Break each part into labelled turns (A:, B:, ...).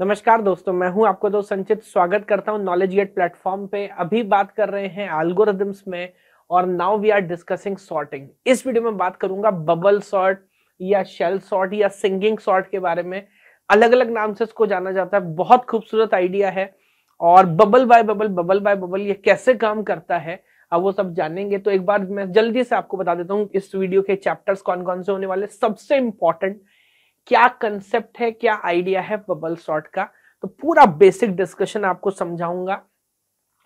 A: नमस्कार दोस्तों मैं हूं आपको दोस्त संचित स्वागत करता हूं नॉलेज गेट प्लेटफॉर्म पे अभी बात कर रहे हैं एल्गोरिदम्स में और now we are discussing sorting इस वीडियो में बात करूंगा बबल सॉर्ट या शेल सॉर्ट या सिंगिंग सॉर्ट के बारे में अलग अलग नाम से इसको जाना जाता है बहुत खूबसूरत आइडिया है और bubble by bubble bubble by bubble ये कैसे काम करता है अब वो सब जानेंगे तो एक बार मैं जल्दी से आपको बता देता हूँ इस वीडियो के चैप्टर्स कौन कौन से होने वाले सबसे इंपॉर्टेंट क्या कंसेप्ट है क्या आइडिया है बबल शॉट का तो पूरा बेसिक डिस्कशन आपको समझाऊंगा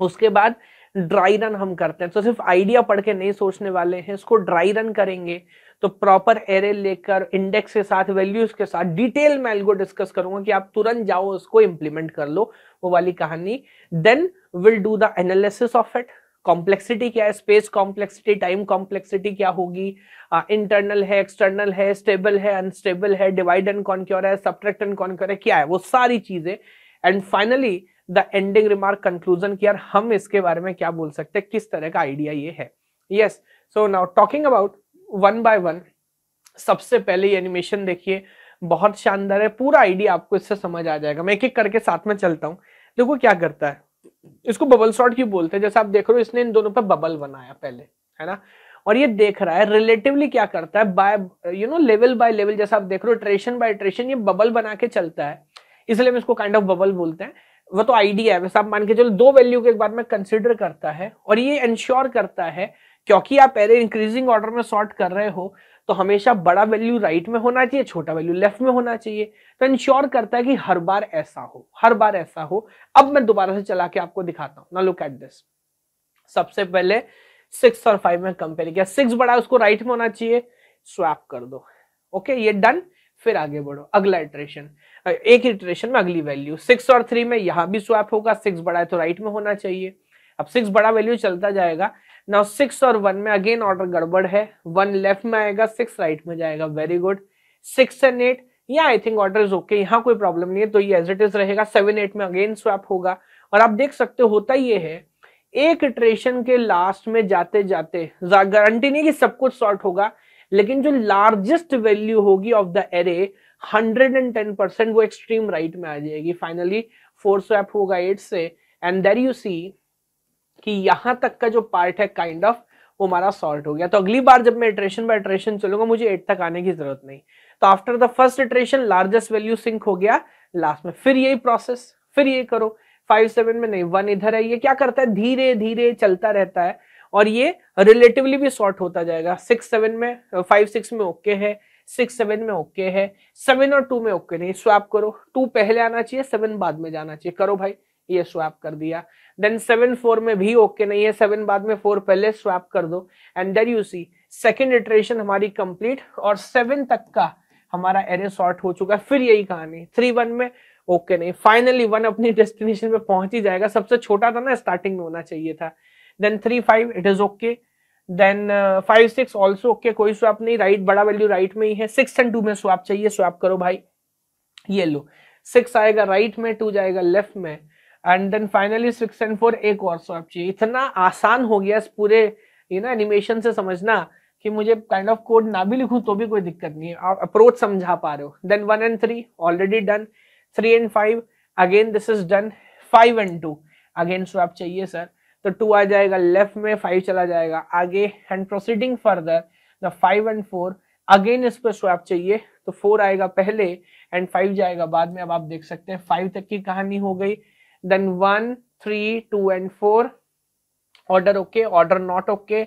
A: उसके बाद ड्राई रन हम करते हैं तो सिर्फ आइडिया पढ़ के नहीं सोचने वाले हैं इसको ड्राई रन करेंगे तो प्रॉपर एरे लेकर इंडेक्स के साथ वैल्यूज के साथ डिटेल में एल्गो डिस्कस करूंगा कि आप तुरंत जाओ उसको इम्प्लीमेंट कर लो वो वाली कहानी then will do the analysis of it complexity क्या है स्पेस कॉम्प्लेक्सिटी टाइम कॉम्प्लेक्सिटी क्या होगी इंटरनल है एक्सटर्नल है स्टेबल है अनस्टेबल है डिवाइड एंड क्यों है सब्ट्रैक्ट एंड क्यों है क्या है वो सारी चीजें and finally the ending remark conclusion की यार हम इसके बारे में क्या बोल सकते हैं किस तरह का आइडिया ये है yes so now talking about one by one सबसे पहले एनिमेशन देखिए बहुत शानदार है पूरा आइडिया आपको इससे समझ आ जाएगा मैं एक एक करके साथ में चलता हूँ देखो क्या करता है इसको बबल शॉट क्यों बोलते हैं जैसे आप देख रहे हो इसने इन दोनों पर बबल बनाया पहले है ना और ये देख रहा है रिलेटिवली क्या करता है by you know level by level जैसा आप देख रहे हो ट्रेशन बाय ट्रेशन ये बबल बना के चलता है इसलिए हम इसको काइंड ऑफ बबल बोलते हैं वो तो आइडिया है वैसे आप मान के चलो दो वैल्यू के एक बार में कंसिडर करता है और ये इंश्योर करता है क्योंकि आप पहले इंक्रीजिंग ऑर्डर में सॉर्ट कर रहे हो तो हमेशा बड़ा वैल्यू राइट में होना चाहिए छोटा वैल्यू लेफ्ट में होना चाहिए तो इंश्योर करता है कि हर बार ऐसा हो हर बार ऐसा हो अब मैं दोबारा से चला के आपको दिखाता हूं ना लुक एट दिस सबसे पहले सिक्स और फाइव में कंपेयर किया सिक्स बड़ा उसको राइट में होना चाहिए स्वैप कर दो ओके ये डन फिर आगे बढ़ो अगला इटरेशन एक इटरेशन में अगली वैल्यू सिक्स और थ्री में यहां भी स्वैप होगा सिक्स बड़ा है तो राइट में होना चाहिए अब सिक्स बड़ा वैल्यू चलता जाएगा नाउ सिक्स और वन में अगेन ऑर्डर गड़बड़ है वन लेफ्ट में आएगा सिक्स राइट में जाएगा very good six and eight या I think order is okay यहाँ कोई प्रॉब्लम नहीं है तो ये एज इट इज रहेगा सेवन एट में अगेन स्वैप होगा और आप देख सकते हो होता ये है एक इटरेशन के लास्ट में जाते जाते गारंटी नहीं कि सब कुछ सॉर्ट होगा लेकिन जो लार्जेस्ट वैल्यू होगी ऑफ द एरे 110 परसेंट वो एक्सट्रीम राइट में आ जाएगी फाइनली फोर स्वैप होगा एट से एंड देर यू सी कि यहां तक का जो पार्ट है काइंड kind ऑफ of, वो हमारा सॉल्ट हो गया तो अगली बार जब मैं इटरेशन बाय इटरेशन चलूंगा मुझे एट तक आने की जरूरत नहीं तो after the first iteration largest value sink हो गया लास्ट में फिर यही प्रोसेस फिर ये करो फाइव सेवन में नहीं वन इधर है ये क्या करता है धीरे धीरे चलता रहता है और ये रिलेटिवली भी सॉर्ट होता जाएगा सिक्स सेवन में फाइव सिक्स में ओके है सिक्स सेवन में ओके है सेवन और टू में ओके नहीं स्वैप करो टू पहले आना चाहिए सेवन बाद में जाना चाहिए करो भाई ये स्वैप कर दिया देन सेवन फोर में भी ओके okay नहीं है सेवन बाद में फोर पहले स्वैप कर दो and then you see second iteration हमारी कंप्लीट और सेवन तक का हमारा एरे सॉर्ट हो चुका है फिर यही कहानी थ्री वन में ओके okay नहीं फाइनली वन अपनी डेस्टिनेशन पे पहुंच ही जाएगा सबसे छोटा था ना स्टार्टिंग में होना चाहिए था then three five it is okay then five six also okay कोई स्वैप नहीं राइट right, बड़ा वैल्यू राइट right में ही है सिक्स एंड टू में स्वैप चाहिए स्वैप करो भाई ये लो सिक्स आएगा राइट right में टू जाएगा लेफ्ट में and then finally six and four एक और स्वैप चाहिए इतना आसान हो गया इस पूरे ये ना एनिमेशन से समझना कि मुझे काइंड ऑफ कोड ना भी लिखूं तो भी कोई दिक्कत नहीं है आप अप्रोच समझा पा रहे हो then one and three already done three and five again this is done five and two again swap चाहिए सर तो टू आ जाएगा लेफ्ट में फाइव चला जाएगा आगे and proceeding further the five and four again इस पर स्वैप चाहिए तो फोर आएगा पहले एंड फाइव जाएगा बाद में अब आप देख सकते हैं फाइव तक की कहानी हो गई then one three two and four order okay order not okay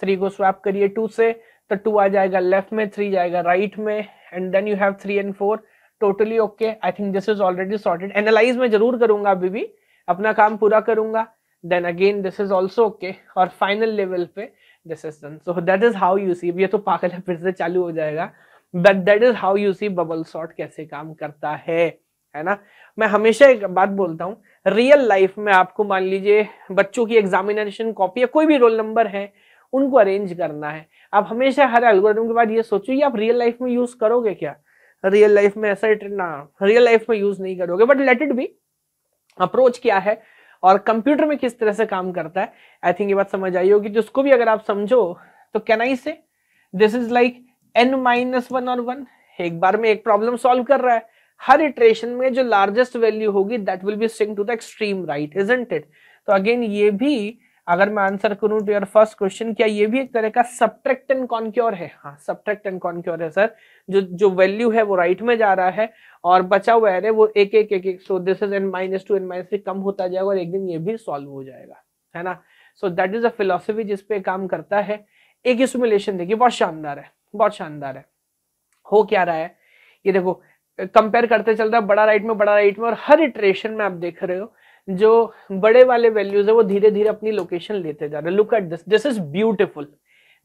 A: three को स्वैप करिए टू से तो टू आ जाएगा लेफ्ट में थ्री जाएगा राइट right में and then you have three and four totally okay I think this is already sorted analyse में जरूर करूंगा अभी भी अपना काम पूरा करूंगा then again this is also okay और फाइनल लेवल पे this is done so that is how you see ये तो पागल है फिर से चालू हो जाएगा but that is how you see bubble sort कैसे काम करता है है ना मैं हमेशा एक बात बोलता हूँ रियल लाइफ में आपको मान लीजिए बच्चों की एग्जामिनेशन कॉपी या कोई भी रोल नंबर है उनको अरेंज करना है आप हमेशा हर एल्गोरिथम के बाद ये सोचो ये आप रियल लाइफ में यूज करोगे क्या रियल लाइफ में ऐसा ना रियल लाइफ में यूज नहीं करोगे but let it be approach क्या है और कंप्यूटर में किस तरह से काम करता है आई थिंक ये बात समझ आई होगी जिसको भी अगर आप समझो तो can I say this is like n minus one और वन एक बार में एक प्रॉब्लम सॉल्व कर रहा है हर इटरेशन में जो लार्जेस्ट वैल्यू होगी that will be swing to the extreme right isn't it तो अगेन ये भी अगर मैं आंसर करूं टू योर फर्स्ट क्वेश्चन क्या ये भी एक तरह का सब्ट्रैक्ट एंड कॉन्क्योर है हाँ सब्ट्रैक्ट एंड कॉन्क्योर है सर जो जो वैल्यू है वो राइट right में जा रहा है और बचा हुआ है वो एक एक एक so this is n minus two n minus three कम होता जाएगा और एक दिन ये भी सॉल्व हो जाएगा है ना so that is a philosophy जिसपे काम करता है एक ही सिमुलेशन देखिए बहुत शानदार है बहुत शानदार है हो क्या रहा है ये देखो कंपेयर करते चल रहा है बड़ा राइट में बड़ा राइट में और हर इटरेशन में आप देख रहे हो जो बड़े वाले वैल्यूज है वो धीरे धीरे अपनी लोकेशन लेते जा रहे हैं look at this this is beautiful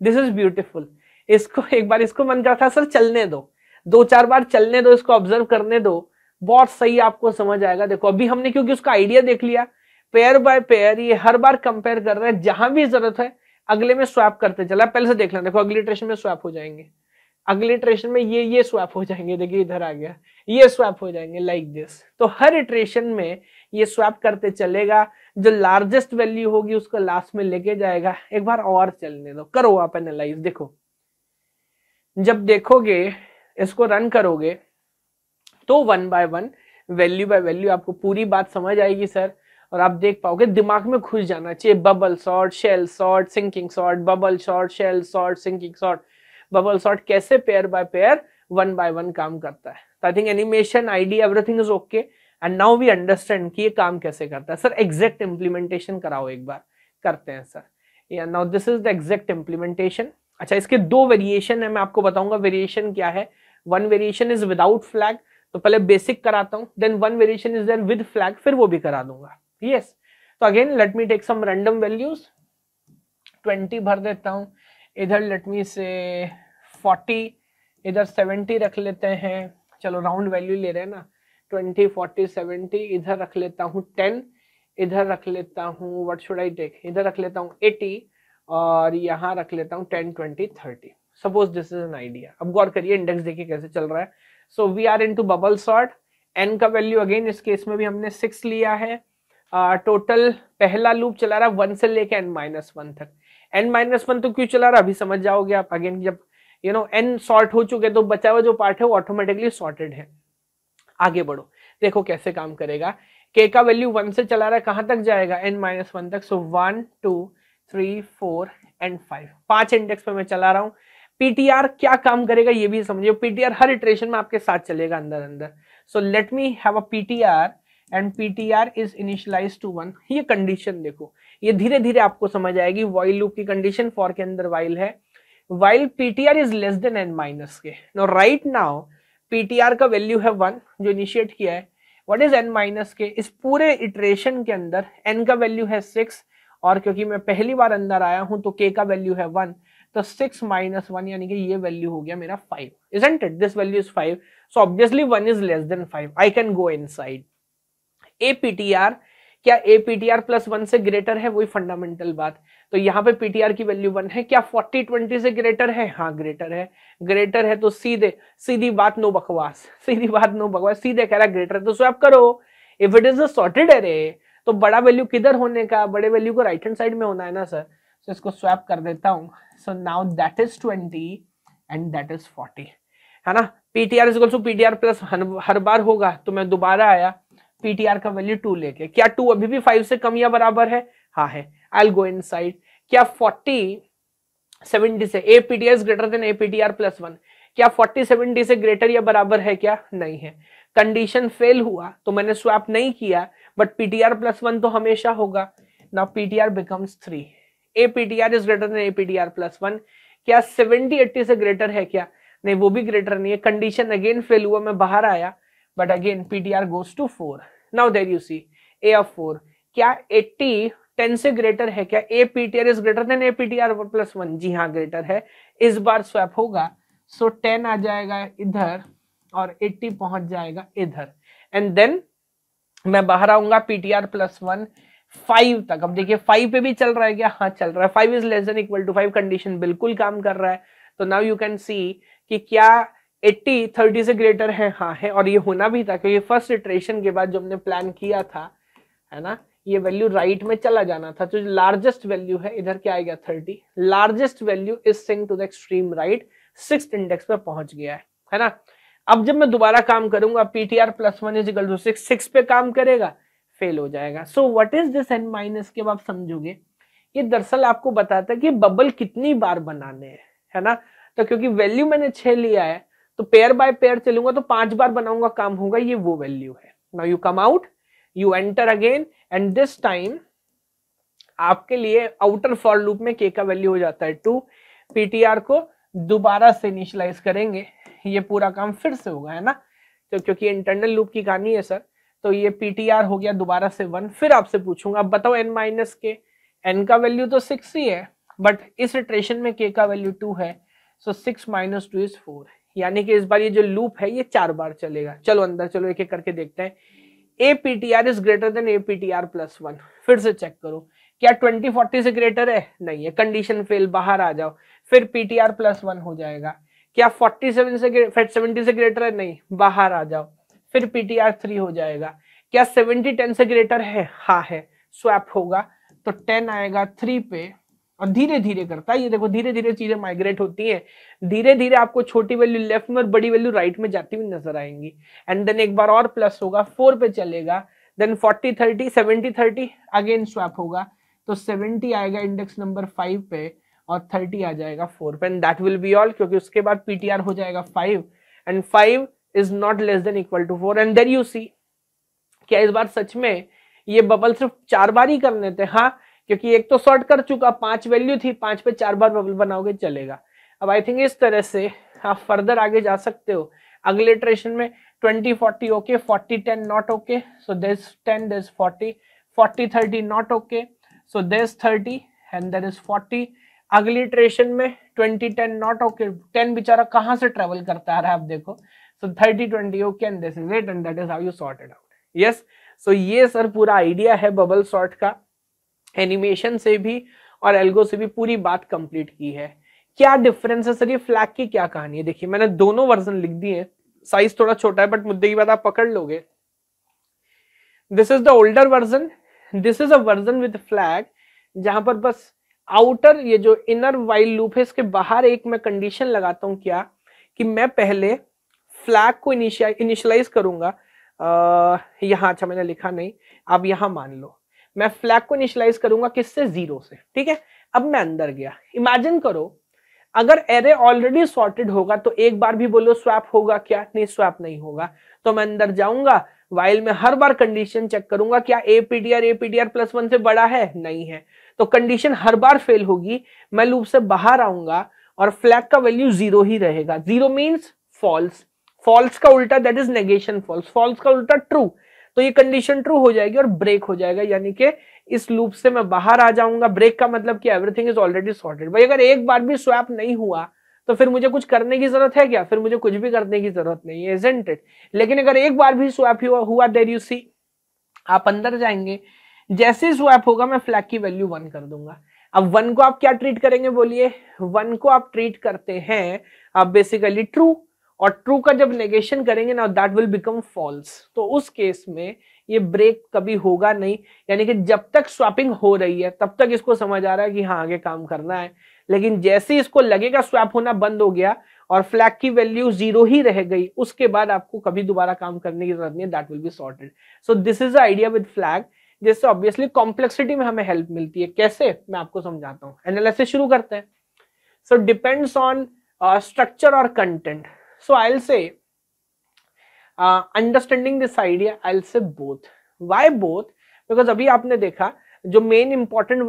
A: this is beautiful इसको एक बार इसको मन करता सर चलने दो दो चार बार चलने दो इसको ऑब्जर्व करने दो बहुत सही आपको समझ आएगा देखो अभी हमने क्योंकि उसका आइडिया देख लिया पेयर बाय पेयर ये हर बार कंपेयर कर रहे हैं जहां भी जरूरत है अगले में स्वैप करते चला पहले से देख लेना देखो अगली ट्रेशन में स्वैप हो जाएंगे अगले इटरेशन में ये ये स्वैप हो जाएंगे देखिए इधर आ गया ये स्वैप हो जाएंगे लाइक दिस तो हर इटरेशन में ये स्वैप करते चलेगा जो लार्जेस्ट वैल्यू होगी उसको लास्ट में लेके जाएगा एक बार और चलने दो करो आप एनालाइज देखो जब देखोगे इसको रन करोगे तो one by one value by value आपको पूरी बात समझ आएगी सर और आप देख पाओगे दिमाग में घुस जाना चाहिए bubble sort shell sort sinking sort bubble sort shell sort sinking sort bubble sort कैसे pair by pair one by one काम करता है तो I think animation ID everything is okay and now we understand कि ये काम कैसे करता है सर एग्जैक्ट इम्प्लीमेंटेशन कराओ एक बार करते हैं sir now this is the exact implementation अच्छा इसके दो वेरिएशन है मैं आपको बताऊंगा वेरिएशन क्या है one variation is without flag तो पहले बेसिक कराता हूँ then one variation is then with flag फिर वो भी करा दूंगा यस तो again let me take some random values 20 भर देता हूँ इधर लेट मी से 40 इधर 70 रख लेते हैं चलो राउंड वैल्यू ले रहे हैं ना 20 40 70 इधर रख लेता हूँ 10 इधर रख लेता हूँ व्हाट शुड आई टेक इधर रख लेता हूँ 80 और यहाँ रख लेता हूँ 10 20 30 suppose this is an idea अब गौर करिए इंडेक्स देखिए कैसे चल रहा है so we are in to bubble sort n का वैल्यू अगेन इस केस में भी हमने सिक्स लिया है टोटल uh, पहला लूप चला रहा है वन से लेके एन माइनस वन तक एन माइनस वन तो क्यों चला रहा अभी समझ जाओगे आप अगेन जब यू नो एन सॉर्ट हो चुके तो बचा हुआ जो पार्ट है वो ऑटोमेटिकली सॉर्टेड है आगे बढ़ो देखो कैसे काम करेगा के का वैल्यू वन से चला रहा है कहां तक जाएगा एन माइनस वन तक so one two three four and five पांच इंडेक्स पे मैं चला रहा हूं पीटीआर क्या काम करेगा ये भी समझिए पीटीआर हर इटरेशन में आपके साथ चलेगा अंदर अंदर so let me have a PTR and PTR is initialised to one ये कंडीशन देखो ये धीरे धीरे आपको समझ आएगी वाइल लूप की कंडीशन फॉर के अंदर वाइल है while PTR is less than n minus k no right now PTR का वैल्यू है वन जो इनिशिएट किया है व्हाट इज एन माइनस के इस पूरे इटरेशन के अंदर एन का वैल्यू है सिक्स और क्योंकि मैं पहली बार अंदर आया हूं तो के का वैल्यू है वन तो सिक्स माइनस वन यानी कि ये वैल्यू हो गया मेरा five is and it this value is five so obviously one is less than five I can go inside A P T R क्या ए पीटीआर प्लस वन से greater है वही फंडामेंटल बात तो यहाँ पे पीटीआर की value one है क्या फोर्टी ट्वेंटी से ग्रेटर है हाँ ग्रेटर है ग्रेटर है तो सीधे सीधी बात नो बकवास सीधी बात नो बकवास सीधे कह रहा ग्रेटर है तो स्वैप करो इफ इट इज अटेड अरे तो बड़ा वैल्यू किधर होने का बड़े वैल्यू को राइट हैंड साइड में होना है ना सर सो इसको स्वैप कर देता हूँ so now that is twenty and that is forty है ना PTR is also PTR plus हर बार होगा तो मैं दोबारा आया पीटीआर का वैल्यू टू लेके क्या टू अभी भी फाइव से कम या बराबर है हाँ है आई एल गो इन क्या फोर्टी सेवेंटी से A PTR greater than A PTR plus one क्या फोर्टी सेवेंटी से ग्रेटर या बराबर है क्या नहीं है कंडीशन फेल हुआ तो मैंने स्वैप नहीं किया बट पीटीआर प्लस वन तो हमेशा होगा ना PTR becomes three A PTR is greater than A PTR plus one क्या सेवेंटी एट्टी से ग्रेटर है क्या नहीं वो भी ग्रेटर नहीं है कंडीशन अगेन फेल हुआ मैं बाहर आया but again PTR goes to 4. Now there you see A of 4. क्या 80 10 से ग्रेटर है क्या A PTR is greater than A PTR plus one जी हाँ ग्रेटर है इस बार स्वैप होगा सो so 10 आ जाएगा इधर और 80 पहुंच जाएगा इधर एंड देन मैं बाहर आऊंगा पीटीआर प्लस वन फाइव तक अब देखिए फाइव पे भी चल रहा है क्या हाँ चल रहा है five is less than equal to five condition बिल्कुल काम कर रहा है तो नाउ यू कैन सी कि क्या एट्टी थर्टी से ग्रेटर है हाँ है और ये होना भी था क्योंकि फर्स्ट इटरेशन के बाद जो हमने प्लान किया था है ना ये वैल्यू राइट में चला जाना था तो लार्जेस्ट वैल्यू है इधर क्या आएगा thirty largest value is sink to the extreme right six index पर पहुंच गया है है ना अब जब मैं दोबारा काम करूंगा PTR plus one is equal to six six पे काम करेगा फेल हो जाएगा so what is this n minus k आप समझोगे ये दरअसल आपको बताता है कि बबल कितनी बार बनाने हैं है ना तो क्योंकि वैल्यू मैंने छह लिया है तो पेयर बाय पेयर चलूंगा तो पांच बार बनाऊंगा काम होगा ये वो वैल्यू है now you come out you enter again and this time आपके लिए आउटर फॉर लूप में के का वैल्यू हो जाता है टू पीटीआर को दोबारा से इनिशलाइज करेंगे ये पूरा काम फिर से होगा है ना तो क्योंकि इंटरनल लूप की कहानी है सर तो ये पीटीआर हो गया दोबारा से वन फिर आपसे पूछूंगा आप बताओ एन माइनस के एन का वैल्यू तो सिक्स ही है बट इस इटरेशन में के का वैल्यू टू है so six minus two is four यानी कि इस बार ये जो लूप है ये चार बार चलेगा चलो अंदर चलो एक एक करके देखते हैं A P T R is greater than A P T R plus one फिर से चेक करो क्या ट्वेंटी फोर्टी से ग्रेटर है नहीं है कंडीशन फेल बाहर आ जाओ फिर पीटीआर प्लस वन हो जाएगा क्या फोर्टी सेवन से फेट सेवेंटी से ग्रेटर है नहीं बाहर आ जाओ फिर पीटीआर थ्री हो जाएगा क्या सेवेंटी टेन से ग्रेटर है हाँ है स्वैप होगा तो टेन आएगा थ्री पे और धीरे धीरे करता है ये देखो धीरे धीरे चीजें माइग्रेट होती हैं धीरे धीरे आपको छोटी वैल्यू लेफ्ट में और बड़ी वैल्यू राइट में जाती हुई नजर आएंगी एंड देन एक बार और प्लस होगा फोर पे चलेगा then forty thirty seventy thirty again swap होगा तो सेवेंटी आएगा इंडेक्स नंबर फाइव पे और थर्टी आ जाएगा फोर पे and that will be all क्योंकि उसके बाद पीटीआर हो जाएगा five and five is not less than equal to four and then you see क्या इस बार सच में ये बबल सिर्फ चार बार ही करने थे हाँ क्योंकि एक तो शॉर्ट कर चुका पांच वैल्यू थी पांच पे चार बार बबल बनाओगे चलेगा अब आई थिंक इस तरह से आप फर्दर आगे जा सकते हो अगले ट्रेशन में twenty forty okay forty ten not okay so these ten these forty forty thirty not okay so these thirty and there is forty अगली ट्रेशन में twenty ten not okay ten बेचारा कहाँ से ट्रेवल करता आ रहा है आप देखो so thirty twenty okay and this is it and that is how you sort it out yes so ये सर पूरा आइडिया है बबल सॉर्ट का एनिमेशन से भी और एल्गो से भी पूरी बात कंप्लीट की है क्या डिफरेंस है सर ये फ्लैग की क्या कहानी है देखिए मैंने दोनों वर्जन लिख दिए साइज थोड़ा छोटा है बट मुद्दे की बात आप पकड़ लोगे this is the older version this is a version with flag जहां पर बस आउटर ये जो इनर वाइल्ड लूप है इसके बाहर एक मैं कंडीशन लगाता हूँ क्या कि मैं पहले फ्लैग को इनिशियलाइज करूंगा अः यहां अच्छा मैंने लिखा नहीं आप यहां मान लो मैं फ्लैग को इनिशलाइज करूंगा किससे जीरो से ठीक है अब मैं अंदर गया इमेजिन करो अगर एरे ऑलरेडी सॉर्टेड होगा तो एक बार भी बोलो स्वैप होगा क्या नहीं स्वैप नहीं होगा तो मैं अंदर जाऊंगा वाइल में हर बार कंडीशन चेक करूंगा क्या A PTR A PTR plus one से बड़ा है नहीं है तो कंडीशन हर बार फेल होगी मैं लूप से बाहर आऊंगा और फ्लैग का वैल्यू जीरो ही रहेगा जीरो मीन्स फॉल्स फॉल्स का उल्टा that is negation false false का उल्टा ट्रू तो ये कंडीशन ट्रू हो जाएगी और ब्रेक हो जाएगा यानी कि इस लूप से मैं बाहर आ जाऊंगा ब्रेक का मतलब कि एवरीथिंग इज ऑलरेडी सॉर्टेड भाई अगर एक बार भी स्वैप नहीं हुआ तो फिर मुझे कुछ करने की जरूरत है क्या फिर मुझे कुछ भी करने की जरूरत नहीं है एजेंटेड लेकिन अगर एक बार भी स्वैप हुआ हुआ देर यू सी आप अंदर जाएंगे जैसे स्वैप होगा मैं फ्लैग की वैल्यू वन कर दूंगा अब वन को आप क्या ट्रीट करेंगे बोलिए वन को आप ट्रीट करते हैं आप बेसिकली ट्रू और ट्रू का जब नेगेशन करेंगे ना दैट विल बिकम फॉल्स तो उस केस में ये ब्रेक कभी होगा नहीं यानी कि जब तक स्वैपिंग हो रही है तब तक इसको समझ आ रहा है कि हाँ आगे काम करना है लेकिन जैसे ही इसको लगेगा स्वैप होना बंद हो गया और फ्लैग की वैल्यू जीरो ही रह गई उसके बाद आपको कभी दोबारा काम करने की जरूरत नहीं है that will be sorted so this is idea with flag जिससे ऑब्वियसली कॉम्प्लेक्सिटी में हमें हेल्प मिलती है कैसे मैं आपको समझाता हूँ एनालिसिस शुरू करते हैं सो डिपेंड्स ऑन स्ट्रक्चर और content so i'll say uh, understanding this idea i'll say both why both because अभी आपने देखा जो मेन इंपॉर्टेंट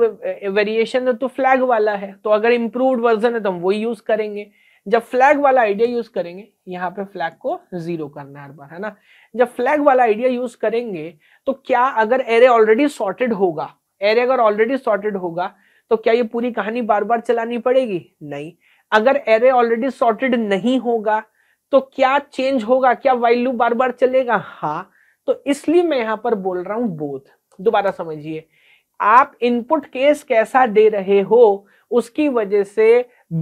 A: वेरिएशन है तो फ्लैग वाला है तो अगर इम्प्रूव्ड वर्जन है तो हम वही यूज करेंगे जब फ्लैग वाला आइडिया यूज करेंगे यहाँ पे फ्लैग को जीरो करना हर बार है ना जब फ्लैग वाला आइडिया यूज करेंगे तो क्या अगर एरे ऑलरेडी सॉर्टेड होगा एरे अगर ऑलरेडी सॉर्टेड होगा तो क्या ये पूरी कहानी बार बार चलानी पड़ेगी नहीं अगर एरे ऑलरेडी सॉर्टेड नहीं होगा तो क्या चेंज होगा क्या वाइल लूप बार बार चलेगा हाँ तो इसलिए मैं यहां पर बोल रहा हूं बोथ दोबारा समझिए आप इनपुट केस कैसा दे रहे हो उसकी वजह से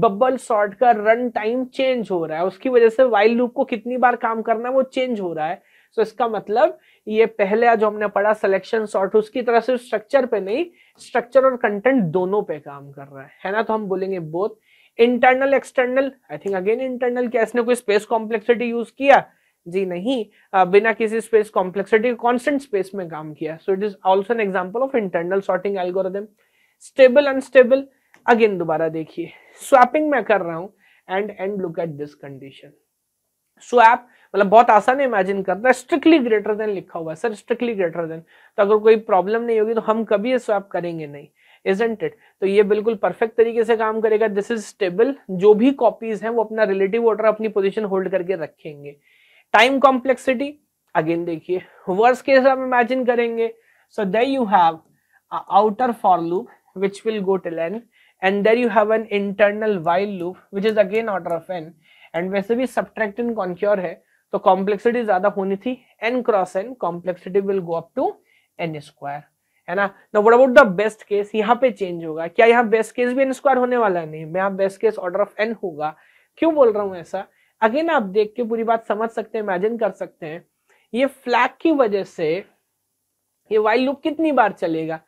A: बबल सॉर्ट का रन टाइम चेंज हो रहा है उसकी वजह से वाइल लूप को कितनी बार काम करना है वो चेंज हो रहा है तो इसका मतलब ये पहले जो हमने पढ़ा सिलेक्शन सॉर्ट उसकी तरह से स्ट्रक्चर पे नहीं स्ट्रक्चर और कंटेंट दोनों पे काम कर रहा है है ना तो हम बोलेंगे both internal external I think again internal क्या इसने कोई स्पेस कॉम्प्लेक्सिटी यूज किया जी नहीं बिना किसी स्पेस कॉम्प्लेक्सिटी कॉन्स्टेंट स्पेस में काम किया so it is also an example of internal sorting algorithm stable unstable again दोबारा देखिए स्वैपिंग मैं कर रहा हूं and and look at this condition swap मतलब बहुत आसान इमेजिन करना है स्ट्रिक्टली ग्रेटर देन लिखा हुआ है सर स्ट्रिक्टली ग्रेटर देन तो अगर कोई प्रॉब्लम नहीं होगी तो हम कभी स्वैप करेंगे नहीं इजेंट इट तो ये बिल्कुल परफेक्ट तरीके से काम करेगा दिस इज स्टेबल जो भी कॉपीज हैं वो अपना रिलेटिव ऑर्डर अपनी पोजिशन होल्ड करके रखेंगे टाइम कॉम्प्लेक्सिटी अगेन देखिए वर्स केस आप इमेजिन करेंगे so they you have outer for loop which will go till n and there you have an internal while loop which is again order of n and वैसे भी subtract इन conquer है तो complexity ज्यादा होनी थी n cross n complexity will go up to n square है ना ना what about the best case यहाँ पे चेंज होगा क्या यहाँ बेस्ट केस भी एन स्क्वायर होने वाला है नहीं मैं यहाँ best case order of n होगा क्यों बोल रहा हूँ ऐसा अगेन आप देख के पूरी बात समझ सकते हैं इमेजिन कर सकते हैं ये फ्लैग की वजह से ये वाइल लूप कितनी बार चलेगा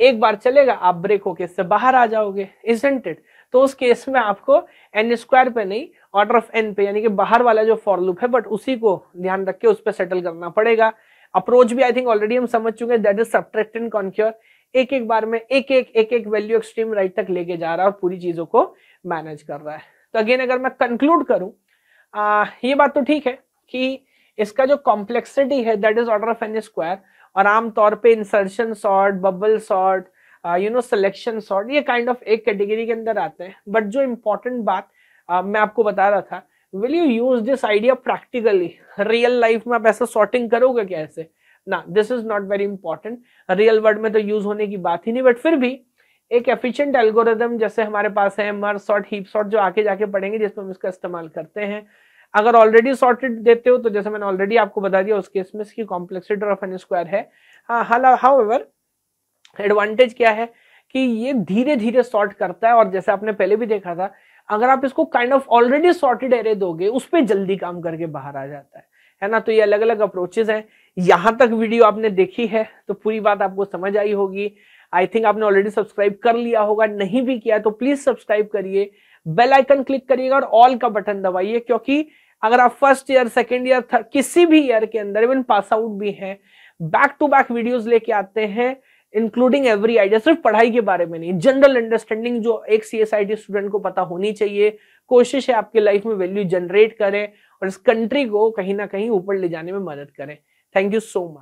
A: एक बार चलेगा आप ब्रेक होके इससे बाहर आ जाओगे इजेंट इट तो उस केस में आपको एन स्क्वायर पे नहीं ऑर्डर ऑफ एन पे यानी कि बाहर वाला जो फॉर लूप है बट उसी को ध्यान रख के उस पर सेटल करना पड़ेगा अप्रोच भी आई थिंक ऑलरेडी हम समझ चुके हैं that is subtract and conquer एक एक बार में एक एक एक एक वैल्यू एक्सट्रीम राइट तक लेके जा रहा है और पूरी चीजों को मैनेज कर रहा है तो अगेन अगर मैं कंक्लूड करूं आ, ये बात तो ठीक है कि इसका जो कॉम्प्लेक्सिटी है that is order of n square और आमतौर पे insertion sort bubble sort you know selection sort ये काइंड kind ऑफ of एक कैटेगरी के अंदर आते हैं बट जो इंपॉर्टेंट बात आ, मैं आपको बता रहा था will you use this idea practically real life में आप ऐसा सॉर्टिंग करोगे कैसे ना this is not very important real world में तो यूज होने की बात ही नहीं बट फिर भी एक एफिशिएंट एल्गोरिदम जैसे हमारे पास है मर सॉर्ट हीप सॉर्ट जो आके जाके पड़ेंगे जिसमें हम इसका इस्तेमाल करते हैं अगर ऑलरेडी सॉर्टेड देते हो तो जैसे मैंने ऑलरेडी आपको बता दिया उस केस में इसकी कॉम्प्लेक्सिटी ऑफ एन स्क्वायर है हाउ एडवांटेज क्या है कि ये धीरे धीरे सॉर्ट करता है और जैसे आपने पहले भी देखा था अगर आप इसको kind of already sorted array दोगे उस पर जल्दी काम करके बाहर आ जाता है है ना तो ये अलग अलग अप्रोचेज हैं यहाँ तक वीडियो आपने देखी है तो पूरी बात आपको समझ आई होगी आई थिंक आपने ऑलरेडी सब्सक्राइब कर लिया होगा नहीं भी किया तो प्लीज सब्सक्राइब करिए बेल आइकन क्लिक करिएगा और ऑल का बटन दबाइए क्योंकि अगर आप फर्स्ट ईयर सेकेंड ईयर किसी भी ईयर के अंदर इवन पास आउट भी हैं बैक टू बैक वीडियोज लेके आते हैं इंक्लूडिंग एवरी आइडिया सिर्फ पढ़ाई के बारे में नहीं जनरल अंडरस्टैंडिंग जो एक C S I T student को पता होनी चाहिए कोशिश है आपके लाइफ में वैल्यू जनरेट करें और इस कंट्री को कहीं ना कहीं ऊपर ले जाने में मदद करें थैंक यू सो मच